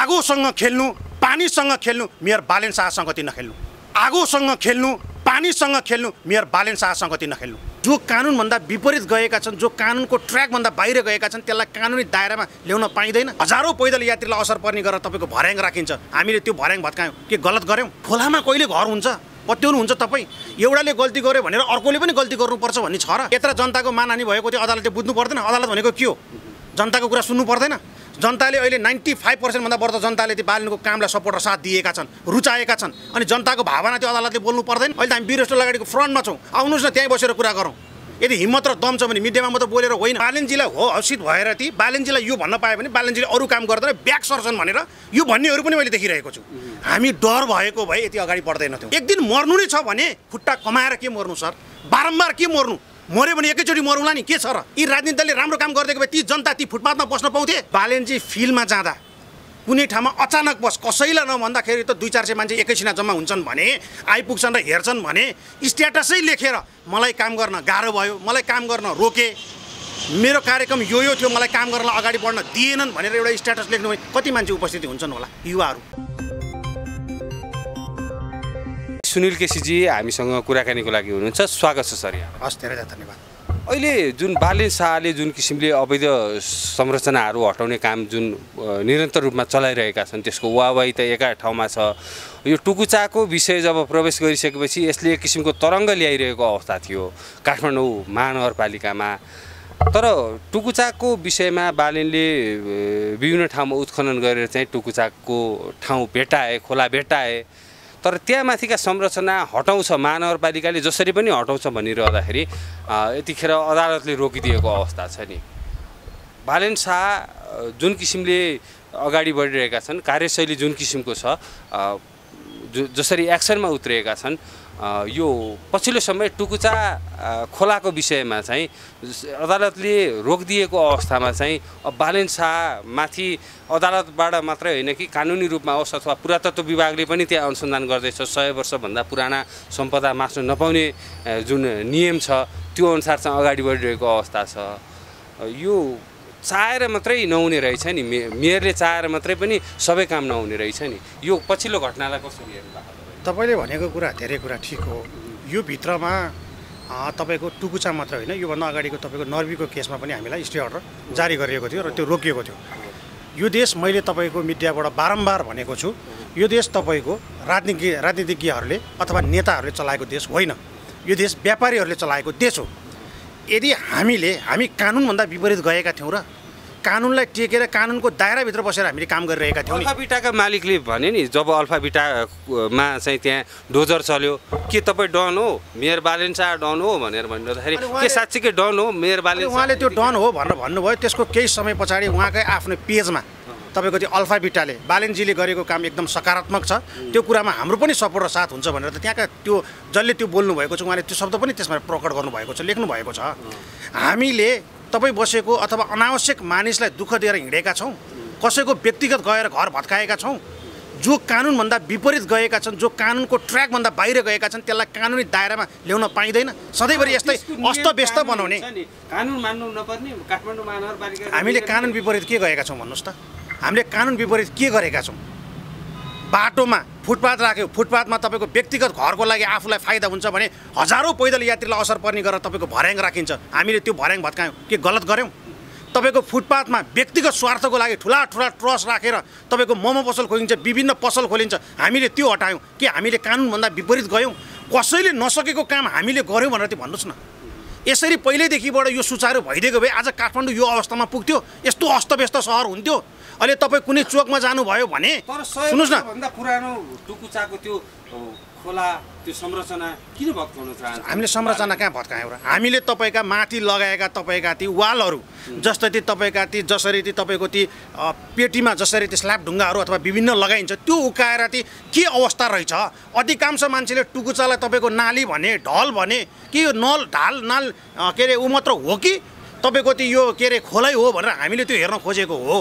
आगोसँग खेल्नु पानीसँग खेल्नु मेयर बालेन शाहसँगति नखेल्नु आगोसँग खेल्नु पानीसँग खेल्नु मेयर बालेन शाहसँगति नखेल्नु जो कानुनभन्दा विपरीत गएका छन् जो कानुनको ट्र्याकभन्दा बाहिर गएका छन् त्यसलाई कानुनी दायरामा ल्याउन पाइँदैन हजारौँ पैदल यात्रीलाई असर पर्ने गरेर तपाईँको भर्याङ राखिन्छ हामीले त्यो भर्याङ भत्कायौँ के गलत गऱ्यौँ खोलामा कहिले घर हुन्छ पत्याउनुहुन्छ तपाईँ एउटाले गल्ती गर्यो भनेर अर्कोले पनि गल्ती गर्नुपर्छ भन्ने छ र यत्र जनताको मानहानी भएको थियो अदालतले बुझ्नु पर्दैन अदालत भनेको के हो जनताको कुरा सुन्नु पर्दैन जनताले अहिले नाइन्टी फाइभ पर्सेन्टभन्दा बढी जनताले त्यो बालिनको कामलाई सपोर्ट र साथ दिएका छन् रुचाएका छन् अनि जनताको भावना त्यो अदालतले बोल्नु पर्दैन अहिले हामी बिरेस्टो लगाडीको फ्रन्टमा छौँ आउनुहोस् न त्यहीँ बसेर कुरा गरौँ यदि हिम्मत र दम छ भने मिडियामा मात्र बोलेर होइन बालनजीलाई हो हर्षित भएर ती बालनजीलाई यो भन्न पायो भने बालनजीले अरू काम गर्दैन ब्याक सर्छन् भनेर यो भन्नेहरू पनि मैले देखिरहेको छु हामी डर भएको भए यति अगाडि बढ्दैनथ्यौँ एक दिन मर्नु नै छ भने खुट्टा कमाएर के मर्नु सर बारम्बार के मर्नु मऱ्यो भने एकैचोटि मरौँला नि के छ र यी राजनीतिले राम्रो काम गरिदिएको भए ती जनता ती फुटपाथमा बस्न पाउँथे बालेनजी फिल्डमा जाँदा कुनै ठाउँमा अचानक बस कसैलाई नभन्दाखेरि त दुई चार सय मान्छे एकैछिना जम्मा हुन्छन् भने आइपुग्छन् र हेर्छन् भने स्ट्याटसै लेखेर मलाई काम गर्न गाह्रो भयो मलाई काम गर्न रोके मेरो कार्यक्रम यो यो थियो मलाई काम गर्नलाई अगाडि बढ्न दिएनन् भनेर एउटा स्ट्याटस लेख्नु भने कति मान्छे उपस्थित हुन्छन् होला युवाहरू सुनिल केसीजी हामीसँग कुराकानीको लागि हुनुहुन्छ स्वागत छ सर यहाँ हस् धेरै धन्यवाद अहिले जुन बालिन शाहले जुन किसिमले अवैध संरचनाहरू हटाउने काम जुन निरन्तर रूपमा चलाइरहेका छन् त्यसको वावाई त एका ठाउँमा छ यो टुकुचाको विषय जब प्रवेश गरिसकेपछि यसले एक किसिमको तरङ्ग ल्याइरहेको अवस्था थियो काठमाडौँ महानगरपालिकामा तर टुकुचाको विषयमा बालिनले विभिन्न ठाउँमा उत्खनन गरेर चाहिँ टुकुचाको ठाउँ भेटाए खोला भेटाए तर माथिका संरचना हटाउँछ महानगरपालिकाले जसरी पनि हटाउँछ भनिरहँदाखेरि यतिखेर अदालतले रोकिदिएको अवस्था छ नि भालेन शाह जुन किसिमले अगाडि बढिरहेका छन् कार्यशैली जुन किसिमको छ जसरी एक्सनमा उत्रिएका छन् यो पछिल्लो समय टुकुचा खोलाको विषयमा चाहिँ अदालतले रोक दिएको अवस्थामा चाहिँ अब बालेन शाहमाथि अदालतबाट मात्रै होइन कि कानुनी रूपमा होस् अथवा पुरातत्व विभागले पनि त्यहाँ अनुसन्धान गर्दैछ सय वर्षभन्दा पुराना सम्पदा मास्नु नपाउने जुन नियम छ त्यो अनुसार चाहिँ अगाडि बढिरहेको अवस्था छ यो चाहेर मात्रै नहुने रहेछ नि मे मेयरले चाहेर मात्रै पनि सबै काम नहुने रहेछ नि यो पछिल्लो घटनालाई कसरी हेर्नु भएको तपाईँले भनेको कुरा धेरै कुरा ठिक हो यो भित्रमा तपाईँको टुकुचा मात्र होइन योभन्दा अगाडिको तपाईँको नर्वीको केसमा पनि हामीलाई स्टे अर्डर जारी गरिएको थियो र त्यो रोकिएको थियो यो देश मैले तपाईँको मिडियाबाट बारम्बार भनेको छु यो देश तपाईँको राजनीति राजनीतिज्ञहरूले अथवा नेताहरूले चलाएको देश होइन यो देश व्यापारीहरूले चलाएको देश हो यदि हामीले हामी कानुनभन्दा विपरीत गएका थियौँ र कानुनलाई टेकेर कानुनको दायराभित्र बसेर हामीले काम गरिरहेका थियौँ अल्फाबिटाका मालिकले भने नि जब अल्फाबिटामा चाहिँ त्यहाँ डोजर चल्यो के तपाईँ डन हो मेयर बालेन्सा डन हो भनेर भन्नुहुँदाखेरि के साँच्चीकै डन हो मेयर बालेन्सा उहाँले त्यो डन हो भनेर भन्नुभयो त्यसको केही समय पछाडि उहाँकै आफ्नो पेजमा तपाईँको त्यो अल्फाबिटाले बालेन्जीले गरेको काम एकदम सकारात्मक छ त्यो कुरामा हाम्रो पनि सपोर्ट र साथ हुन्छ भनेर त त्यहाँका त्यो जसले त्यो बोल्नुभएको छ उहाँले त्यो शब्द पनि त्यसमा प्रकट गर्नुभएको छ लेख्नुभएको छ हामीले तपाईँ बसेको अथवा अनावश्यक मानिसलाई दुःख दिएर हिँडेका छौँ कसैको व्यक्तिगत गएर घर भत्काएका छौँ जो कानुनभन्दा विपरीत गएका छन् जो कानुनको ट्र्याकभन्दा बाहिर गएका छन् त्यसलाई कानुनी दायरामा ल्याउन पाइँदैन सधैँभरि यस्तै अस्तव्यस्त बनाउने कानुन मान्नु नपर्ने काठमाडौँ महानगरपालिका हामीले कानुन विपरीत के गएका छौँ भन्नुहोस् त हामीले कानुन विपरीत के गरेका छौँ बाटोमा फुटपाथ राख्यो फुटपाथमा तपाईँको व्यक्तिगत घरको लागि आफूलाई फाइदा हुन्छ भने हजारौँ पैदल यात्रीलाई असर पर्ने गरेर तपाईँको भर्याङ राखिन्छ हामीले त्यो भर्याङ भत्कायौँ के गलत गऱ्यौँ तपाईँको फुटपाथमा व्यक्तिगत स्वार्थको लागि ठुला ठुला ट्रस राखेर रा, तपाईँको मोमो पसल खोलिन्छ विभिन्न पसल खोलिन्छ हामीले त्यो हटायौँ कि हामीले कानुनभन्दा विपरीत गयौँ कसैले नसकेको काम हामीले गऱ्यौँ भनेर त्यो भन्नुहोस् न यसरी पहिल्यैदेखिबाट यो सुचारू भइदिएको भए आज काठमाडौँ यो अवस्थामा पुग्थ्यो यस्तो अस्तव्यस्त सहर हुन्थ्यो अहिले तपाईँ कुनै चोकमा जानुभयो भने सुन्नुहोस् न संरचना हामीले संरचना कहाँ भत्कायौँ र हामीले तपाईँका माथि लगाएका तपाईँका ती वालहरू जस्तै ती तपाईँका ती जसरी ती तपाईँको ती पेटीमा जसरी ती स्ल्याब ढुङ्गाहरू अथवा विभिन्न लगाइन्छ त्यो उकाएर ती के अवस्था रहेछ अधिकांश मान्छेले टुकुचालाई तपाईँको नाली भने ढल भने के यो नल ढाल नाल के अरे ऊ मात्र हो कि तपाईँको ती यो के अरे खोलै हो भनेर हामीले त्यो हेर्न खोजेको हो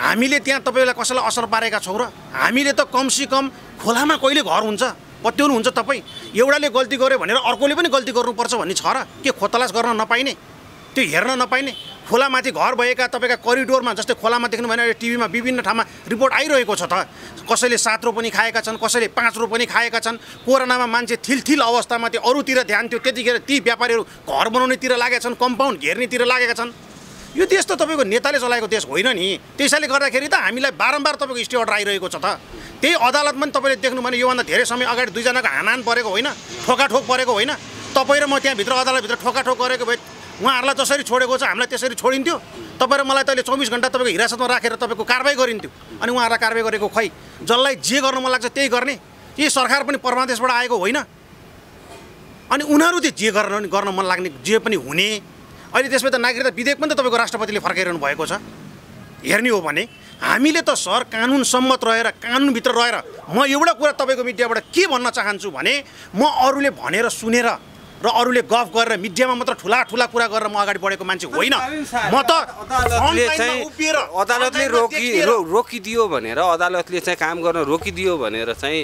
हामीले त्यहाँ तपाईँलाई कसैलाई असर पारेका छौँ र हामीले त कमसेकम खोलामा कहिले घर हुन्छ हुन्छ तपाईँ एउटाले गल्ती गर्यो भनेर अर्कोले पनि गल्ती गर्नुपर्छ भन्ने छ र के खोतलास गर्न नपाइने त्यो हेर्न नपाइने खोलामाथि घर भएका तपाईँका करिडोरमा जस्तै खोलामा देख्नु भने टिभीमा विभिन्न ठाउँमा रिपोर्ट आइरहेको छ त कसैले सात रो पनि खाएका छन् कसैले पाँच रो पनि खाएका छन् कोरोनामा मान्छे थिलथिल अवस्थामा त्यो अरूतिर ध्यान थियो त्यतिखेर ती व्यापारीहरू घर बनाउनेतिर लागेका छन् कम्पाउन्ड घेर्नेतिर लागेका छन् यो देश त तपाईँको नेताले चलाएको देश होइन नि त्यसैले गर्दाखेरि त हामीलाई बारम्बार तपाईँको स्टे अर्डर आइरहेको छ त त्यही अदालतमा पनि तपाईँले देख्नु भने योभन्दा धेरै समय अगाडि दुईजनाको हानहान परेको होइन ठोकाठोक परेको होइन तपाईँ र म त्यहाँभित्र अदालतभित्र ठोकाठोक गरेको भए उहाँहरूलाई जसरी छोडेको छ हामीलाई त्यसरी छोडिन्थ्यो तपाईँ र मलाई त अहिले चौबिस घन्टा तपाईँको हिरासतमा राखेर तपाईँको कारवाही गरिन्थ्यो अनि उहाँहरूलाई कारवाही गरेको खै जसलाई जे गर्नु मन लाग्छ त्यही गर्ने यी सरकार पनि परमादेशबाट आएको होइन अनि उनीहरू चाहिँ जे गर्न गर्न मन लाग्ने जे पनि हुने अहिले त्यसमा त नागरिकता विधेयक पनि त तपाईँको राष्ट्रपतिले फर्काइरहनु भएको छ हेर्ने हो भने हामीले त सर कानुन सम्मत रहेर कानुनभित्र रहेर म एउटा कुरा तपाईँको मिडियाबाट के भन्न चाहन्छु भने म अरूले भनेर सुनेर र अरूले गफ गरेर मिडियामा मात्र ठुला ठुला कुरा गरेर म अगाडि बढेको मान्छे होइन म त अदालतले रोकी रोकिदियो भनेर अदालतले चाहिँ काम गर्न रोकिदियो भनेर चाहिँ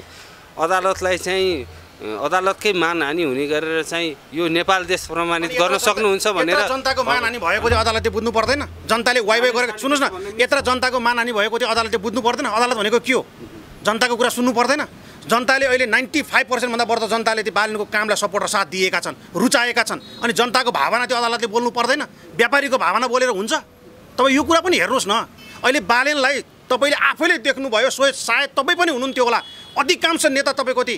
अदालतलाई चाहिँ अदालतकै मानहानि हुने गरेर चाहिँ यो नेपाल देश प्रमाणित गर्न सक्नुहुन्छ भनेर जनताको भएको चाहिँ अदालतले बुझ्नु पर्दैन जनताले वाइ वाइ गरेको सुन्नुहोस् न यत्र जनताको मानहानि भएको थियो अदालतले बुझ्नु पर्दैन अदालत भनेको के हो जनताको कुरा सुन्नु पर्दैन जनताले अहिले नाइन्टी फाइभ पर्सेन्टभन्दा बढी जनताले त्यो बालनको कामलाई सपोर्ट र साथ दिएका छन् रुचाएका छन् अनि जनताको भावना त्यो अदालतले बोल्नु पर्दैन व्यापारीको भावना बोलेर हुन्छ तपाईँ यो कुरा पनि हेर्नुहोस् न अहिले बालेनलाई तपाईँले आफैले देख्नुभयो सोच सायद तपाईँ पनि हुनुहुन्थ्यो होला अधिकांश नेता तपाईँको ती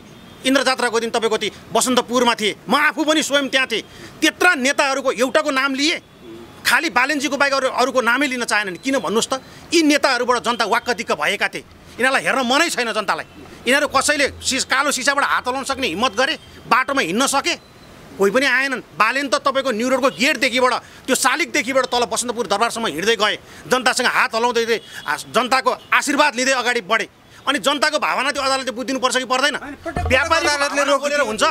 इन्द्र इन्द्रजात्राको दिन तपाईँको ती बसन्तपुरमा थिएँ म आफू पनि स्वयं त्यहाँ थिएँ त्यत्र नेताहरूको एउटाको नाम लिएँ खालि बालेन्जीको बाहेक अरू अरूको नामै लिन चाहेनन् किन भन्नुहोस् त यी नेताहरूबाट जनता वाक्क दिक्क भएका थिए यिनीहरूलाई हेर्न मनै छैन जनतालाई यिनीहरू कसैले सिस कालो सिसाबाट हात हलाउन सक्ने हिम्मत गरे बाटोमा हिँड्न सके कोही पनि आएनन् बालेन त तपाईँको न्यु रोडको गेटदेखिबाट त्यो सालिकदेखिबाट तल बसन्तपुर दरबारसम्म हिँड्दै गए जनतासँग हात हलाउँदै जनताको आशीर्वाद लिँदै अगाडि बढेँ अनि जनताको भावना त्यो अदालतले बुझिदिनुपर्छ कि पर्दैन व्यापार अदालतले रोकेर हुन्छ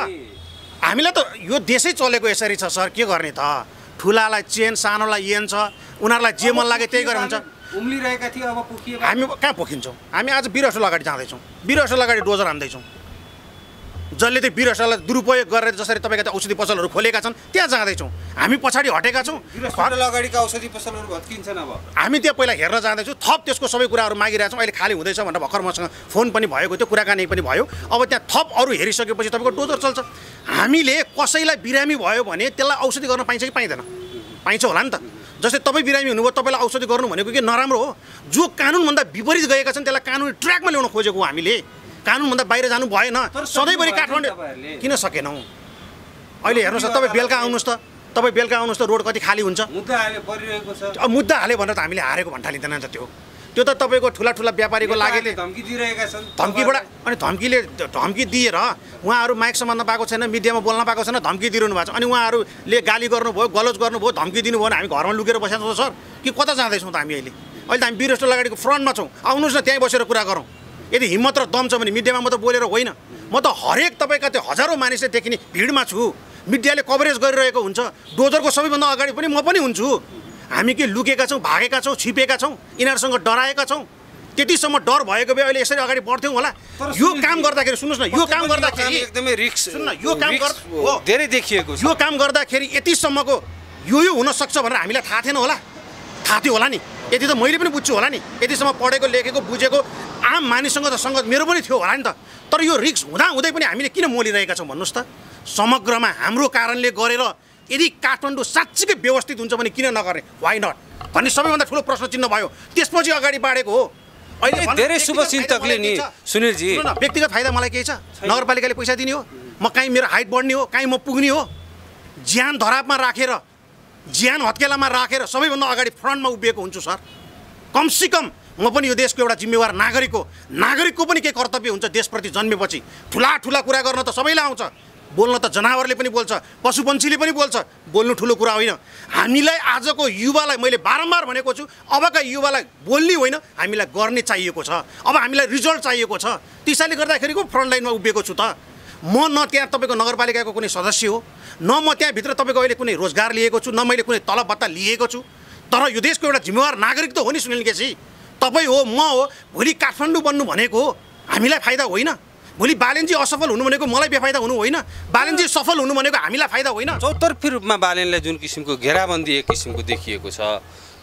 हामीलाई त यो देशै चलेको यसरी छ सर के गर्ने त ठुलालाई चेन सानोलाई येन छ उनीहरूलाई जे मन लाग्यो त्यही गरेर हुन्छ उम्लिरहेका थिए अब हामी कहाँ पोखिन्छौँ हामी आज बिर अगाडि जाँदैछौँ बिर अगाडि डोजर हान्दैछौँ जसले त्यो बिरसालाई दुरुपयोग गरेर जसरी तपाईँका त्यो औषधि पसलहरू खोलेका छन् त्यहाँ जाँदैछौँ हामी पछाडि हटेका छौँ अगाडिका औषधि पसलहरू भत्किन्छन् अब हामी त्यहाँ पहिला हेर्न जाँदैछौँ थप त्यसको सबै कुराहरू मागिरहेछौँ अहिले खाली हुँदैछ भनेर भर्खर मसँग फोन पनि भएको थियो कुराकानी पनि भयो अब त्यहाँ थप अरू हेरिसकेपछि तपाईँको डोजर चल्छ हामीले कसैलाई बिरामी भयो भने त्यसलाई औषधि गर्न पाइन्छ कि पाइँदैन पाइन्छ होला नि त जस्तै तपाईँ बिरामी हुनुभयो तपाईँलाई औषधि गर्नु भनेको कि नराम्रो हो जो कानुनभन्दा विपरीत गएका छन् त्यसलाई कानुनी ट्र्याकमा ल्याउन खोजेको हो हामीले कानुनभन्दा बाहिर जानु भएन सधैँभरि काठमाडौँ किन सकेनौँ अहिले हेर्नुहोस् त तपाईँ बेलुका आउनुहोस् त तपाईँ बेलुका आउनुहोस् त रोड कति खाली हुन्छ अब मुद्दा हाल्यो भनेर त हामीले हारेको लिँदैन नि त त्यो त्यो त तपाईँको ठुला ठुला व्यापारीको लागि धम्कीबाट अनि धम्कीले धम्की दिएर उहाँहरू माइक सम्हाल्न पाएको छैन मिडियामा बोल्न पाएको छैन धम्की दिइरहनु भएको छ अनि उहाँहरूले गाली गर्नुभयो गलोज गर्नुभयो धम्की दिनुभयो भने हामी घरमा लुकेर बसेको छौँ सर कि कता जाँदैछौँ त हामी अहिले अहिले त हामी बिरेस्टोल अगाडिको फ्रन्टमा छौँ आउनुहोस् न त्यहीँ बसेर कुरा गरौँ यदि हिम्मत र दम छ भने मिडियामा म त बोलेर होइन म त हरेक तपाईँका त्यो हजारौँ मानिसले देखिने भिडमा छु मिडियाले कभरेज गरिरहेको हुन्छ डोजरको सबैभन्दा अगाडि पनि म पनि हुन्छु हामी के लुकेका छौँ भागेका छौँ छिपेका छौँ यिनीहरूसँग डराएका छौँ त्यतिसम्म डर भएको भए अहिले यसरी अगाडि बढ्थ्यौँ होला यो काम गर्दाखेरि सुन्नुहोस् न यो काम गर्दाखेरि एकदमै रिक्स सुन्न यो काम धेरै देखिएको यो काम गर्दाखेरि यतिसम्मको यो यो हुनसक्छ भनेर हामीलाई थाहा थिएन होला थाहा थियो होला नि यति त मैले पनि बुझ्छु होला नि यतिसम्म पढेको लेखेको बुझेको आम मानिससँग त सङ्गत मेरो पनि थियो होला नि त तर यो रिक्स हुँदै पनि हामीले किन मोलिरहेका छौँ भन्नुहोस् त समग्रमा हाम्रो कारणले गरेर यदि काठमाडौँ साँच्चीकै व्यवस्थित हुन्छ भने किन नगर्ने वाइ नट भन्ने सबैभन्दा ठुलो प्रश्न चिन्ह भयो त्यसपछि अगाडि बाढेको हो अहिले धेरै शुभचिन्तकले नि सुनिलजी व्यक्तिगत फाइदा मलाई केही छ नगरपालिकाले पैसा दिने हो म कहीँ मेरो हाइट बढ्ने हो कहीँ म पुग्ने हो ज्यान धरापमा राखेर ज्यान हत्केलामा राखेर सबैभन्दा अगाडि फ्रन्टमा उभिएको हुन्छु सर कमसेकम म पनि यो देशको एउटा जिम्मेवार नागरिक हो नागरिकको पनि के कर्तव्य हुन्छ देशप्रति जन्मेपछि ठुला ठुला कुरा गर्न त सबैलाई आउँछ बोल्न त जनावरले पनि बोल्छ पशुपन्छीले पनि बोल्छ बोल्नु ठुलो कुरा होइन हामीलाई आजको युवालाई मैले बारम्बार भनेको छु अबका युवालाई बोल्ने होइन हामीलाई गर्ने चाहिएको छ अब हामीलाई रिजल्ट चाहिएको छ त्यसैले गर्दाखेरिको फ्रन्ट लाइनमा उभिएको छु त म न त्यहाँ तपाईँको नगरपालिकाको कुनै सदस्य हो न म त्यहाँभित्र तपाईँको अहिले कुनै रोजगार लिएको छु न मैले कुनै तलब भत्ता लिएको छु तर यो देशको एउटा जिम्मेवार नागरिक त हो नि सुनिल केसी तपाईँ हो म हो भोलि काठमाडौँ बन्नु भनेको हो हामीलाई फाइदा होइन भोलि बालेनजी असफल हुनु भनेको मलाई बेफाइदा हुनु होइन बालेनजी सफल हुनु भनेको हामीलाई फाइदा होइन चौतर्फी रूपमा बालेनलाई जुन किसिमको घेराबन्दी एक किसिमको देखिएको छ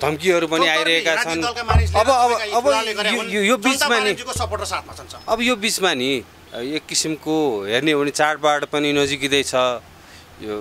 धम्कीहरू पनि आइरहेका छन् अब अब अब यो बिचमा नि अब यो बिचमा नि एक किसिमको हेर्ने हो भने चाडबाड पनि नजिकिँदैछ छ यो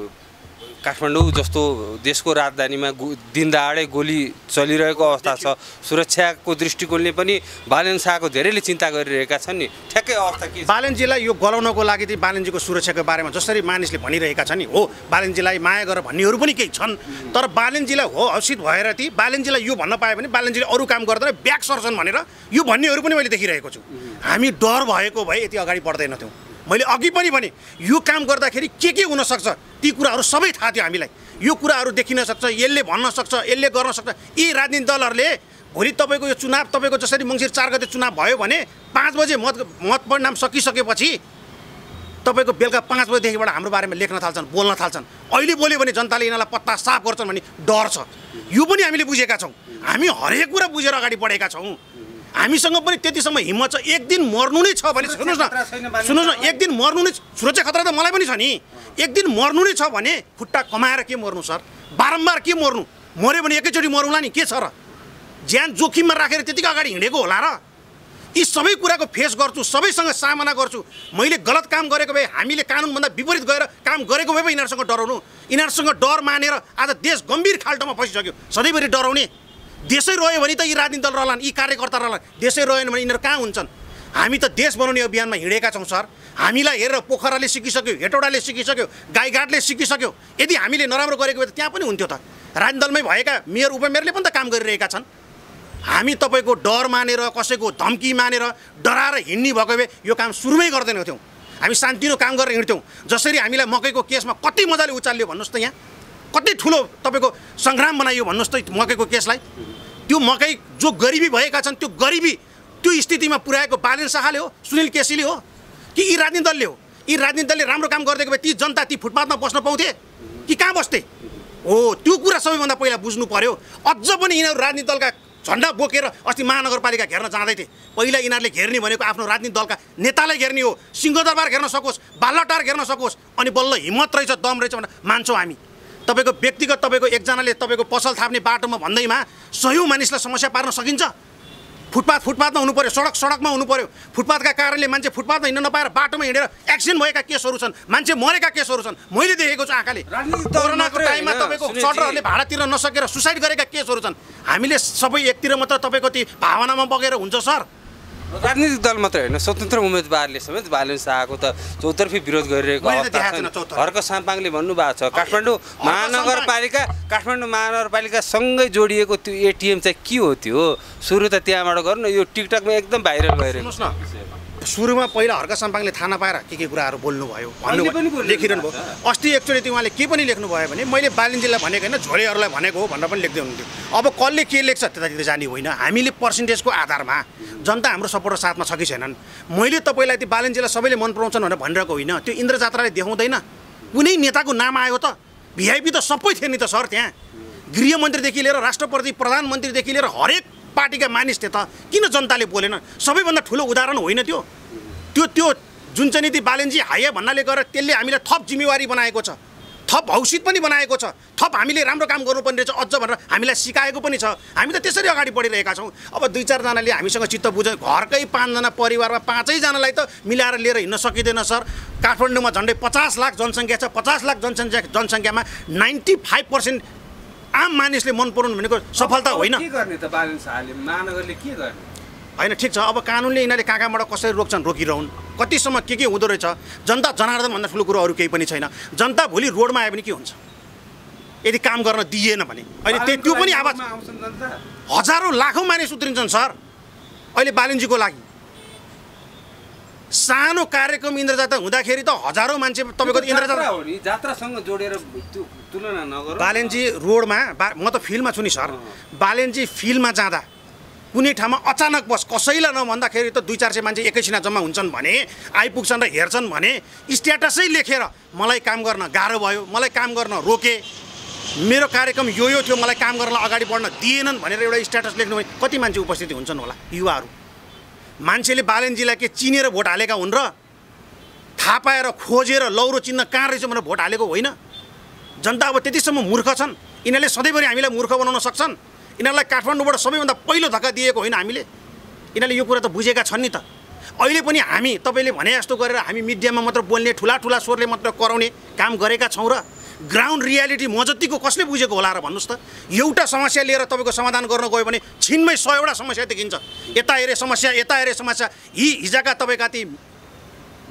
काठमाडौँ जस्तो देशको राजधानीमा गो दिनदाडै गोली चलिरहेको अवस्था छ सुरक्षाको दृष्टिकोणले पनि बालन शाहको धेरैले चिन्ता गरिरहेका छन् नि ठ्याक्कै अवस्था के बालनजीलाई यो गलाउनको लागि चाहिँ बालनजीको सुरक्षाको बारेमा जसरी मानिसले भनिरहेका छन् नि हो बालनजीलाई माया गर भन्नेहरू पनि केही छन् तर बालनजीलाई हो हर्षित भएर ती बालनजीलाई यो भन्न पायो भने बालनजीले अरू काम गर्दैन ब्याक सर्छन् भनेर यो भन्नेहरू पनि मैले देखिरहेको छु हामी डर भएको भए यति अगाडि बढ्दैनथ्यौँ मैले अघि पनि भने यो काम गर्दाखेरि के के हुनसक्छ ती कुराहरू सबै थाहा थियो हामीलाई यो कुराहरू देखिन सक्छ यसले भन्न सक्छ यसले गर्न सक्छ यी राजनीतिक दलहरूले भोलि तपाईँको यो चुनाव तपाईँको जसरी मङ्सिर चार गते चुनाव भयो भने पाँच बजे मत मत सकिसकेपछि तपाईँको बेलुका पाँच बजीदेखिबाट हाम्रो बारेमा लेख्न थाल्छन् बोल्न थाल्छन् अहिले बोल्यो भने जनताले यिनीहरूलाई पत्ता साफ गर्छन् भने डर छ यो पनि हामीले बुझेका छौँ हामी हरेक कुरा बुझेर अगाडि बढेका छौँ हामीसँग पनि त्यतिसम्म हिम्मत छ एक दिन मर्नु नै छ भने सुन्नुहोस् न सुन्नुहोस् न एक दिन मर्नु नै सुरक्षा खतरा त मलाई पनि छ नि एक दिन मर्नु नै छ भने खुट्टा कमाएर के मर्नु सर बारम्बार के मर्नु मऱ्यो भने एकैचोटि मरौँला नि के छ र ज्यान जोखिममा राखेर त्यतिकै अगाडि हिँडेको होला र यी सबै कुराको फेस गर्छु सबैसँग सामना गर्छु मैले गलत काम गरेको भए हामीले कानुनभन्दा विपरीत गएर काम गरेको भए पो यिनीहरूसँग डराउनु यिनीहरूसँग डर मानेर आज देश गम्भीर खाल्टोमा फसिसक्यो सधैँभरि डराउने देशै रह्यो भने त यी राजनीति दल रहलान् यी कार्यकर्ता रहलान् देशै रहेन भने यिनीहरू कहाँ हुन्छन् हामी त देश बनाउने अभियानमा हिँडेका छौँ सर हामीलाई हेरेर पोखराले सिकिसक्यो हेटौडाले सिकिसक्यो गाईघाटले सिकिसक्यो यदि हामीले नराम्रो गरेको भए त त्यहाँ पनि हुन्थ्यो त राजनीति दलमै भएका मेयर उपमेयरले पनि त काम गरिरहेका छन् हामी तपाईँको डर मानेर कसैको धम्की मानेर डराएर हिँड्ने भएको भए यो काम सुरुमै गर्दैनथ्यौँ हामी शान्तिनो काम गरेर हिँड्थ्यौँ जसरी हामीलाई मकैको केसमा कति मजाले उचाल्यो भन्नुहोस् त यहाँ कति ठुलो तपाईँको सङ्ग्राम बनाइयो भन्नुहोस् त मकैको केसलाई त्यो मकै जो गरिबी भएका छन् त्यो गरिबी त्यो स्थितिमा पुर्याएको बालेन शाहले हो सुनिल केसीले हो कि यी राजनीति दलले हो यी राजनीति दलले राम्रो काम गरिदिएको भए ती जनता ती फुटपाथमा बस्न पाउँथे कि कहाँ बस्थे हो त्यो कुरा सबैभन्दा पहिला बुझ्नु पर्यो अझ पनि यिनीहरू राजनीति दलका झन्डा बोकेर अस्ति महानगरपालिका घेर्न जाँदै थिए पहिला यिनीहरूले घेर्ने भनेको आफ्नो राजनीति दलका नेतालाई घेर्ने हो सिंहदरबार घेर्न सकोस् बालटार घेर्न सकोस् अनि बल्ल हिम्मत रहेछ दम रहेछ भनेर मान्छौँ हामी तपाईँको व्यक्तिगत तपाईँको एकजनाले तपाईँको पसल थाप्ने बाटोमा भन्दैमा सयौँ मानिसलाई समस्या पार्न सकिन्छ फुटपाथ फुटपाथमा हुनु पऱ्यो सडक सडकमा हुनु पऱ्यो फुटपाथका कारणले मान्छे फुटपाथमा हिँड्न नपाएर बाटोमा हिँडेर एक्सिडेन्ट भएका केसहरू छन् मान्छे मरेका केसहरू छन् मैले देखेको छु आँखाले कोरोनाको टाइममा तपाईँको सडरहरूले भाडा तिर्न नसकेर सुसाइड गरेका केसहरू छन् हामीले सबै एकतिर मात्र तपाईँको ती भावनामा बगेर हुन्छ सर राजनीतिक दल मात्रै होइन स्वतन्त्र उम्मेदवारले समेत भालेन्स आएको त चौतर्फी विरोध गरिरहेको हर्क साम्पाङले भन्नुभएको छ काठमाडौँ महानगरपालिका काठमाडौँ महानगरपालिकासँगै जोडिएको त्यो एटिएम चाहिँ के हो त्यो सुरु त त्यहाँबाट गर्नु यो टिकटकमा एकदम भाइरल भइरहेको छ सुरुमा पहिला हर्क सम्पाङले थाहा नपाएर के के कुराहरू बोल्नुभयो भन्नुभयो लेखिरहनु भयो अस्ति एकचोटि उहाँले के पनि लेख्नुभयो भने मैले बालिन्जीलाई भनेको होइन झोलेहरूलाई भनेको हो भनेर पनि लेख्दै हुनुहुन्थ्यो अब कसले के लेख्छ त्यतातिर जाने होइन हामीले पर्सेन्टेजको आधारमा जनता हाम्रो सपोर्ट साथमा छ कि छैनन् मैले तपाईँलाई त्यो बालिन्जीलाई सबैले मन पराउँछन् भनेर भनिरहेको होइन त्यो इन्द्र जात्राले देखाउँदैन कुनै नेताको नाम आयो त भिआइपी त सबै थियो नि त सर त्यहाँ गृहमन्त्रीदेखि लिएर राष्ट्रपति प्रधानमन्त्रीदेखि लिएर हरेक पार्टीका मानिसले त किन जनताले बोलेन सबैभन्दा ठुलो उदाहरण होइन त्यो त्यो त्यो जुन चाहिँ नीति बालेन्जी हाय भन्नाले गएर त्यसले हामीलाई थप जिम्मेवारी बनाएको छ थप हौसित पनि बनाएको छ थप हामीले राम्रो काम गर्नुपर्ने रहेछ अझ भनेर हामीलाई सिकाएको पनि छ हामी त त्यसरी अगाडि बढिरहेका छौँ अब दुई चारजनाले हामीसँग चित्त बुझ घरकै पाँचजना परिवारमा पाँचैजनालाई त मिलाएर लिएर हिँड्न सकिँदैन सर काठमाडौँमा झन्डै पचास लाख जनसङ्ख्या छ पचास लाख जनसङ्ख्या जनसङ्ख्यामा नाइन्टी फाइभ पर्सेन्ट आम मानिसले मन पराउनु भनेको सफलता होइन होइन ठिक छ अब कानुनले यिनीहरूले कहाँ कहाँबाट कसरी रोक्छन् रोकिरहन् कतिसम्म के के हुँदो रहेछ जनता जनार्दनभन्दा ठुलो कुरो अरू केही पनि छैन जनता भोलि रोडमा आयो भने के हुन्छ यदि काम गर्न दिइएन भने अहिले त्यो पनि आवाज हजारौँ लाखौँ मानिस उत्रिन्छन् सर अहिले बालिन्जीको लागि सानो कार्यक्रम इन्द्रजात्रा हुँदाखेरि त हजारौँ मान्छे तपाईँको इन्द्रजात्रा हो नि जात्रासँग जोडेर तुलना नगर बालेन्जी रोडमा म त फिल्डमा छु नि सर बालेन्जी फिल्डमा जाँदा कुनै ठाउँमा अचानक बस कसैलाई नभन्दाखेरि त दुई चार सय मान्छे एकैछिना जम्मा हुन्छन् भने आइपुग्छन् र हेर्छन् भने स्ट्याटसै लेखेर मलाई काम गर्न गाह्रो भयो मलाई काम गर्न रोके मेरो कार्यक्रम यो यो थियो मलाई काम गर्न अगाडि बढ्न दिएनन् भनेर एउटा स्ट्याटस लेख्नु भने कति मान्छे उपस्थिति हुन्छन् होला युवाहरू मान्छेले बालेनजीलाई के चिनेर भोट हालेका हुन् र थाहा पाएर खोजेर लौरो चिन्न कहाँ रहेछ भनेर भोट हालेको होइन जनता अब त्यतिसम्म मूर्ख छन् यिनीहरूले सधैँभरि हामीलाई मूर्ख बनाउन सक्छन् यिनीहरूलाई काठमाडौँबाट सबैभन्दा पहिलो धक्का दिएको होइन हामीले यिनीहरूले यो कुरा त बुझेका छन् नि त अहिले पनि हामी तपाईँले भने जस्तो गरेर हामी मिडियामा मात्र बोल्ने ठुला ठुला स्वरले मात्र कराउने काम गरेका छौँ र ग्राउन्ड रियालिटी म जतिको कसले बुझेको होला र भन्नुहोस् त एउटा समस्या लिएर तपाईँको समाधान गर्न गयो भने छिनमै सयवटा समस्या देखिन्छ यता हेरे समस्या यता हेरे समस्या यी हिजोका तपाईँका ती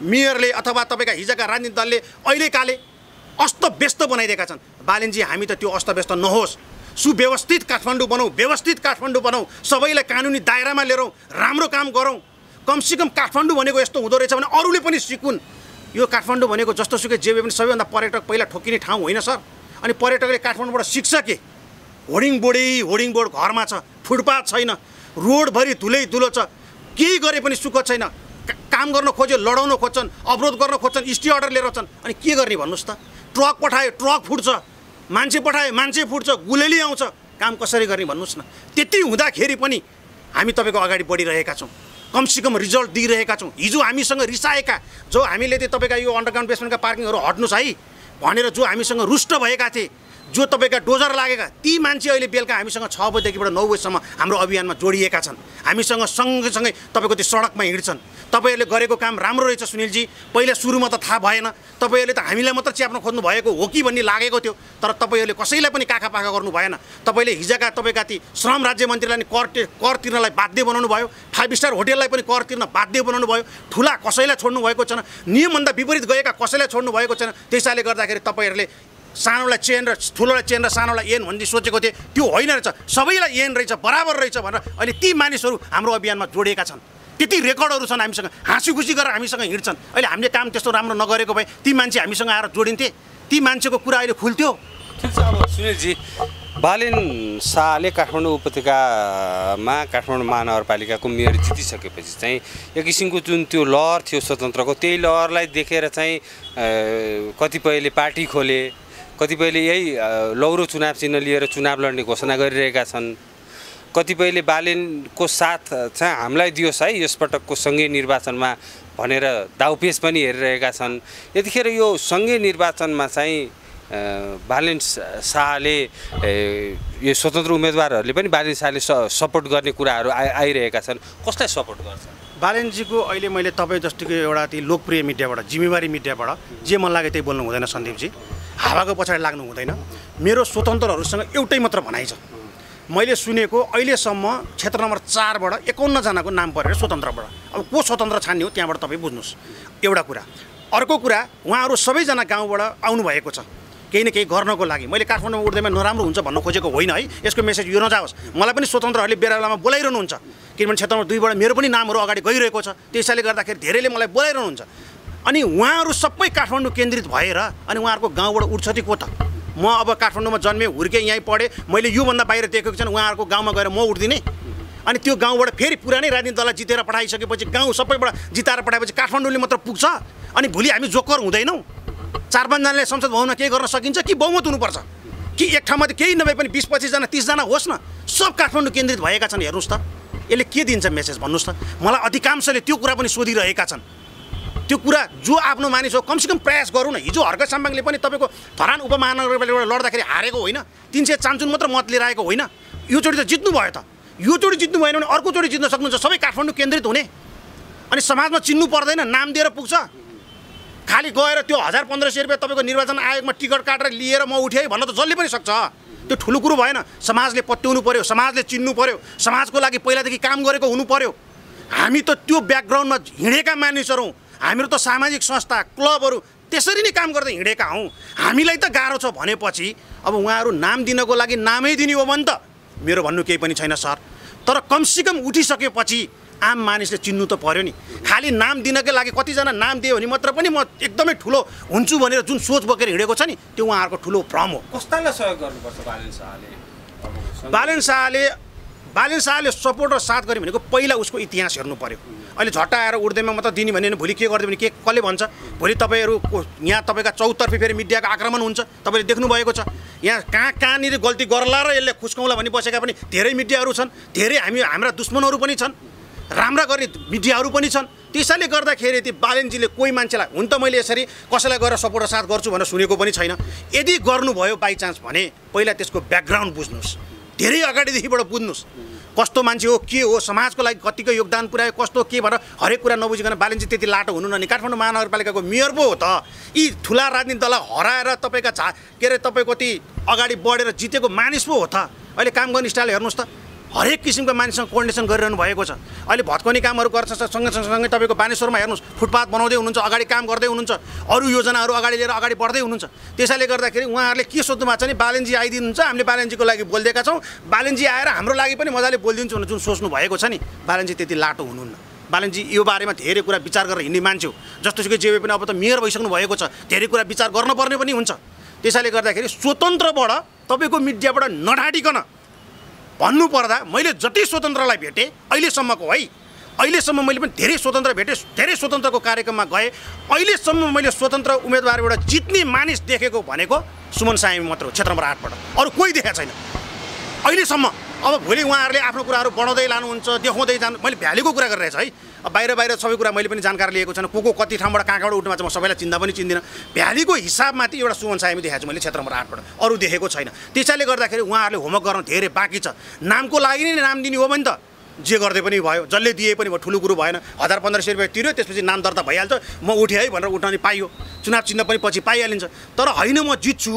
मेयरले अथवा तपाईँका हिजोका राजनीतिक दलले अहिलेकाले अस्त व्यस्त बनाइदिएका छन् बालिनजी हामी त त्यो अस्त व्यस्त नहोस् सुव्यवस्थित काठमाडौँ बनाऊ व्यवस्थित काठमाडौँ बनाऊ सबैलाई कानुनी दायरामा लिएर राम्रो काम गरौँ कमसेकम काठमाडौँ भनेको यस्तो हुँदो रहेछ भने अरूले पनि सिकुन् यो काठमाडौँ भनेको जस्तो सुकै जे भए पनि सबैभन्दा पर्यटक पहिला ठोकिने ठाउँ होइन सर अनि पर्यटकले काठमाडौँबाट सिक्छ के होर्डिङ बोर्डै होर्डिङ बोर्ड घरमा छ फुटपाथ छैन रोडभरि धुलै धुलो छ केही गरे पनि सुख छैन काम गर्न खोज्यो लडाउन खोज्छन् अवरोध गर्न खोज्छन् स्टे अर्डर लिएर आउँछन् अनि के गर्ने भन्नुहोस् त ट्रक पठायो ट्रक फुट्छ मान्छे पठायो मान्छे फुट्छ गुलेली आउँछ काम कसरी गर्ने भन्नुहोस् न त्यति हुँदाखेरि पनि हामी तपाईँको अगाडि बढिरहेका छौँ कमसेकम रिजल्ट दिइरहेका छौँ हिजो हामीसँग रिसाएका जो हामीले त्यो तपाईँका यो अन्डरग्राउन्ड बेसमेन्टका पार्किङहरू हट्नुहोस् है भनेर जो हामीसँग रुष्ट भएका थिए जो तपाईँका डोजर लागेका ती मान्छे अहिले बेलुका हामीसँग छ बजीदेखिबाट नौ बजीसम्म हाम्रो अभियानमा जोडिएका छन् हामीसँग सँगसँगै तपाईँको त्यो सडकमा हिँड्छन् तपाईँहरूले गरेको काम राम्रो रहेछ सुनिलजी पहिला सुरुमा त थाहा भएन तपाईँहरूले त हामीलाई मात्र च्याप्न खोज्नु भएको हो कि भन्ने लागेको थियो तर तपाईँहरूले कसैलाई पनि काखा पाखा गर्नु भएन तपाईँले हिजोका तपाईँका ती श्रम राज्य मन्त्रीलाई नि कर कर तिर्नलाई बाध्य बनाउनु भयो फाइभ स्टार होटेललाई पनि कर तिर्न बाध्य बनाउनु भयो ठुला कसैलाई छोड्नु भएको छैन नियमभन्दा विपरीत गएका कसैलाई छोड्नु भएको छैन त्यसैले गर्दाखेरि तपाईँहरूले सानोलाई चेन र ठुलोलाई चेन र सानोलाई एन भन्ने सोचेको थिएँ त्यो होइन रहेछ सबैलाई एन रहेछ बराबर रहेछ भनेर अहिले ती मानिसहरू हाम्रो अभियानमा जोडिएका छन् त्यति रेकर्डहरू छन् हामीसँग हाँसी खुसी गरेर हामीसँग हिँड्छन् अहिले हामीले काम त्यस्तो राम्रो नगरेको भए ती मान्छे हामीसँग आएर जोडिन्थे ती मान्छेको कुरा अहिले खुल्थ्यो ठिक छ अब सुनिलजी बालेन शाहले काठमाडौँ उपत्यकामा काठमाडौँ महानगरपालिकाको मेयर जितिसकेपछि चाहिँ एक किसिमको जुन त्यो लहर थियो स्वतन्त्रको त्यही लहरलाई देखेर चाहिँ कतिपयले पार्टी खोले कतिपयले यही लौरो चुनाव चिन्ह लिएर चुनाव लड्ने घोषणा गरिरहेका छन् कतिपयले बालेनको साथ चाहिँ हामीलाई दियोस् है यसपटकको सङ्घीय निर्वाचनमा भनेर दाउपेच पनि हेरिरहेका छन् यतिखेर यो सङ्घीय निर्वाचनमा चाहिँ बालेन शाहले यो स्वतन्त्र उम्मेदवारहरूले पनि बालेन शाहले सपोर्ट गर्ने कुराहरू आइ आइरहेका छन् कसलाई सपोर्ट गर्छ बालेनजीको अहिले मैले तपाईँ जस्तो एउटा ती लोकप्रिय मिडियाबाट जिम्मेवारी मिडियाबाट जे मन लाग्यो त्यही बोल्नु हुँदैन सन्दीपजी हावाको पछाडि लाग्नु हुँदैन मेरो स्वतन्त्रहरूसँग एउटै मात्र भनाइ छ मैले सुनेको अहिलेसम्म क्षेत्र नम्बर चारबाट एकाउन्नजनाको नाम परेर स्वतन्त्रबाट अब को स्वतन्त्र छान्ने हो त्यहाँबाट तपाईँ बुझ्नुहोस् एउटा कुरा अर्को कुरा उहाँहरू सबैजना गाउँबाट आउनुभएको छ केही न केही गर्नको लागि मैले काठमाडौँमा उठ्दैमा नराम्रो हुन्छ भन्न खोजेको होइन है यसको मेसेज यो नजाओस् मलाई पनि स्वतन्त्रहरूले बेलामा बोलाइरहनुहुन्छ किनभने क्षेत्र नम्बर दुईबाट मेरो पनि नामहरू अगाडि गइरहेको छ त्यसैले गर्दाखेरि धेरैले मलाई बोलाइरहनुहुन्छ अनि उहाँहरू सबै काठमाडौँ केन्द्रित भएर अनि उहाँहरूको गाउँबाट उठ्छ कि को त म अब काठमाडौँमा जन्मेँ हुर्केँ यहीँ पढेँ मैले योभन्दा बाहिर देखेको छैन उहाँहरूको गाउँमा गएर म उठिदिने अनि त्यो गाउँबाट फेरि पुरानै राजनीति दललाई जितेर पठाइसकेपछि गाउँ सबैबाट जिताएर पठाएपछि काठमाडौँले मात्र पुग्छ अनि भोलि हामी जोकर हुँदैनौँ चार पाँचजनाले संसद भवनमा केही गर्न सकिन्छ कि बहुमत हुनुपर्छ कि एक ठाउँमा त केही नभए पनि बिस पच्चिसजना तिसजना होस् न सब काठमाडौँ केन्द्रित भएका छन् हेर्नुहोस् त यसले के दिन्छ मेसेज भन्नुहोस् त मलाई अधिकांशले त्यो कुरा पनि सोधिरहेका छन् त्यो कुरा जो आफ्नो मानिस हो कमसेकम प्रयास गरौँ न हिजो हर्क साम्बाङले पनि तपाईँको धरान उपमहानगरपालिकाबाट लड्दाखेरि हारेको होइन तिन सय चान्चुन मात्र मत लिएर आएको होइन योचोटि त जित्नु भयो त योचोटि जित्नु भएन भने अर्कोचोटि जित्न सक्नुहुन्छ सबै काठमाडौँ केन्द्रित हुने अनि समाजमा चिन्नु पर्दैन नाम दिएर पुग्छ खालि गएर त्यो हजार पन्ध्र सय रुपियाँ तपाईँको निर्वाचन आयोगमा टिकट काटेर लिएर म उठेँ भन्न त जसले पनि सक्छ त्यो ठुलो कुरो भएन समाजले पत्याउनु पऱ्यो समाजले चिन्नु पऱ्यो समाजको लागि पहिलादेखि काम गरेको हुनु पऱ्यो हामी त त्यो ब्याकग्राउन्डमा हिँडेका मानिसहरू हामीहरू त सामाजिक संस्था क्लबहरू त्यसरी नै काम गर्दै हिँडेका हौँ हामीलाई त गाह्रो छ भनेपछि अब उहाँहरू नाम दिनको लागि नामै दिने हो भने त मेरो भन्नु केही पनि छैन सर तर कमसेकम उठिसकेपछि आम मानिसले चिन्नु त पर्यो नि खालि नाम दिनकै लागि कतिजना नाम दियो भने मात्र पनि म एकदमै ठुलो हुन्छु भनेर जुन सोच बोकेर हिँडेको छ नि त्यो उहाँहरूको ठुलो भ्रम हो कसैलाई सहयोग गर्नुपर्छ बालन शाहले बालन शाहले बालिन शाहले सपोर्ट र साथ गऱ्यो भनेको पहिला उसको इतिहास हेर्नु पऱ्यो अहिले झट्टाएर उठ्दैमा म त दिने भने भोलि के गरिदियो भने के कसले भन्छ भोलि तपाईँहरू यहाँ तपाईँका चौतर्फी फेरि मिडियाको आक्रमण हुन्छ तपाईँले देख्नुभएको छ यहाँ कहाँ कहाँनिर गल्ती गर्ला र यसले खुस्काउँला भनी बसेका पनि धेरै मिडियाहरू छन् धेरै हामी हाम्रा दुश्मनहरू पनि छन् राम्रा गर्ने मिडियाहरू पनि छन् त्यसैले गर्दाखेरि ती बालेनजीले कोही मान्छेलाई हुन त मैले यसरी कसैलाई गएर सपोर्ट र साथ गर्छु भनेर सुनेको पनि छैन यदि गर्नुभयो बाई चान्स भने पहिला त्यसको ब्याकग्राउन्ड बुझ्नुहोस् धेरै अगाडिदेखिबाट बुझ्नुहोस् कस्तो मान्छे हो के हो समाजको लागि कतिको योगदान पुऱ्यायो कस्तो के भनेर हरेक कुरा नबुझिकन बालिन्जी त्यति लाटो हुनु नि काठमाडौँ महानगरपालिकाको मेयर पो हो त यी ठुला राजनीति दललाई हराएर तपाईँका झा के अरे तपाईँको ती अगाडि बढेर जितेको मानिस पो हो त अहिले काम गर्ने स्टाइल हेर्नुहोस् त हरेक किसिमको मानिससँग कोर्डिनेसन गरिरहनु भएको छ अहिले भत्कनी कामहरू गर्छ सँगै सँगसँगै तपाईँको बानेश्वरमा हेर्नुहोस् फुटपाथ बनाउँदै हुनुहुन्छ अगाडि काम गर्दै हुनुहुन्छ अरू योजनाहरू अगाडि लिएर अगाडि बढ्दै हुनुहुन्छ त्यसैले गर्दाखेरि उहाँहरूले के सोध्नु भएको छ भने बालनजी आइदिनुहुन्छ हामीले बालनजीको लागि बोलिदिएका छौँ बालनजी आएर हाम्रो लागि पनि मजाले बोलिदिन्छु भनेर जुन सोच्नु भएको छ नि बालनजी त्यति लाटो हुनुहुन्न बालनजी यो बारेमा धेरै कुरा विचार गरेर हिँड्ने मान्छे हो कि जे भए पनि अब त मेयर भइसक्नु भएको छ धेरै कुरा विचार गर्नुपर्ने पनि हुन्छ त्यसैले गर्दाखेरि स्वतन्त्रबाट तपाईँको मिडियाबाट नढाँटिकन भन्नुपर्दा मैले जति स्वतन्त्रलाई भेटेँ अहिलेसम्मको है अहिलेसम्म मैले पनि धेरै स्वतन्त्र भेटेँ धेरै स्वतन्त्रको कार्यक्रममा गएँ अहिलेसम्म मैले स्वतन्त्र उम्मेदवारबाट जित्ने मानिस देखेको भनेको सुमन साई मात्र हो क्षेत्र नम्बर आठबाट अरू कोही देखाएको छैन अहिलेसम्म अब भोलि उहाँहरूले आफ्नो कुराहरू बढाउँदै लानुहुन्छ देखाउँदै जानु मैले भ्यालीको कुरा गरिरहेछ है अब बाहिर बाहिर सबै कुरा मैले पनि जानकारी लिएको छैन को को कति ठाउँबाट कहाँ कहाँबाट उठ्नु भएको छ म सबैलाई चिन्दा पनि चिन्दिनँ भ्यालीको हिसाबमाथि एउटा सुवन सायमी देखाएको छु मैले क्षेत्र नम्बर आठबाट अरू देखेको छैन त्यसैले गर्दाखेरि उहाँहरूले होमवर्क गर्न धेरै बाँकी छ नामको लागि नै नाम दिने हो भने त जे गर्दै पनि भयो जसले दिए पनि भयो ठुलो कुरो भएन हजार पन्ध्र सय रुपियाँ तिर्यो त्यसपछि नाम दर्ता भइहाल्छ म उठेँ है भनेर उठाउने पाइयो चुनाव चिन्ह पनि पछि पाइहालिन्छ तर होइन म जित्छु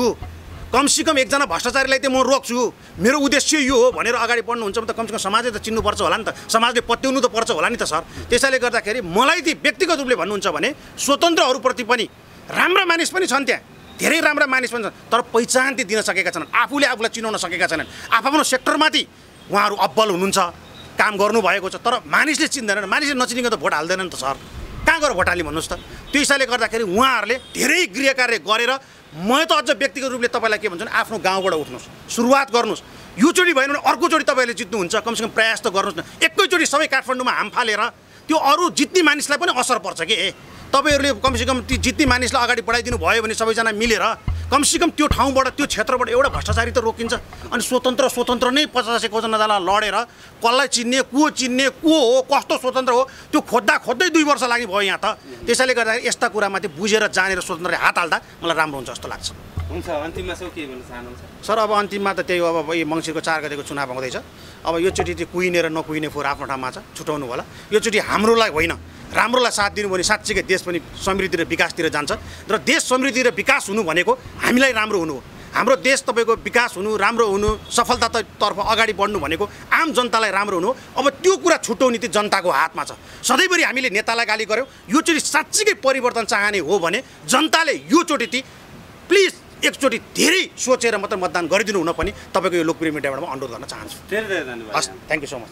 कमसेकम एकजना भ्रष्टाचारीलाई चाहिँ म रोक्छु मेरो उद्देश्य यो हो भनेर अगाडि हुन्छ भने त कमसेकम समाजले त चिन्नुपर्छ होला नि त समाजले पत्याउनु त पर्छ होला नि त सर त्यसैले गर्दाखेरि मलाई चाहिँ व्यक्तिगत रूपले भन्नुहुन्छ भने स्वतन्त्रहरूप्रति पनि राम्रा मानिस पनि छन् त्यहाँ धेरै राम्रा मानिस पनि छन् तर पहिचान चाहिँ दिन सकेका छैनन् आफूले आफूलाई चिनाउन सकेका छैनन् आफ्नो सेक्टरमाथि उहाँहरू अब्बल हुनुहुन्छ काम गर्नुभएको छ तर मानिसले चिन्दैनन् मानिसले नचिनेको त भोट हाल्दैनन् त सर कहाँ गएर भोट हाल्यो भन्नुहोस् त त्यो हिसाबले गर्दाखेरि उहाँहरूले धेरै गृह कार्य गरेर म त अझ व्यक्तिगत रूपले तपाईँलाई के भन्छ आफ्नो गाउँबाट उठ्नुहोस् सुरुवात गर्नुहोस् योचोटि भएन भने अर्कोचोटि तपाईँले जित्नुहुन्छ कमसेकम प्रयास त गर्नुहोस् न एकैचोटि सबै काठमाडौँमा हाम फालेर त्यो अरू जित्ने मानिसलाई पनि असर पर्छ कि ए तपाईँहरूले कमसेकम ती जित्ने मानिसलाई अगाडि बढाइदिनु भयो भने सबैजना मिलेर कमसेकम त्यो ठाउँबाट त्यो क्षेत्रबाट एउटा भ्रष्टाचारी त रोकिन्छ अनि स्वतन्त्र स्वतन्त्र नै पचास एक वजनाजना लडेर कसलाई चिन्ने को चिन्ने को हो कस्तो स्वतन्त्र हो त्यो खोज्दा खोज्दै दुई वर्ष लाग्ने भयो यहाँ त त्यसैले गर्दाखेरि यस्ता कुरामाथि बुझेर जानेर स्वतन्त्र हात हाल्दा मलाई राम्रो हुन्छ जस्तो लाग्छ हुन्छ अन्तिममा के भन्न चाहनुहुन्छ सर अब अन्तिममा त त्यही हो अब यो मङ्सिरको चार गतेको चुनाव आउँदैछ अब योचोटि त्यो कुहिने र नकुहिने फोहोर आफ्नो ठाउँमा छ छुट्याउनु होला योचोटि हाम्रोलाई होइन राम्रोलाई साथ दिनु भने साँच्चीकै देश पनि समृद्धि र विकासतिर जान्छ र देश समृद्धि र विकास हुनु भनेको हामीलाई राम्रो हुनु हो हाम्रो देश तपाईँको विकास हुनु राम्रो हुनु सफलतातर्फ अगाडि बढ्नु भनेको आम जनतालाई राम्रो हुनु अब त्यो कुरा छुट्याउने त्यो जनताको हातमा छ सधैँभरि हामीले नेतालाई गाली गऱ्यौँ योचोटि साँच्चीकै परिवर्तन चाहने हो भने जनताले योचोटि ती प्लिज एकचोटि धेरै सोचेर मात्र मतदान गरिदिनु हुन पनि तपाईँको यो लोकप्रिय मिडियाबाट म अनुरोध गर्न चाहन्छु धेरै धेरै धन्यवाद हस् थ्याङ्क यू सो मच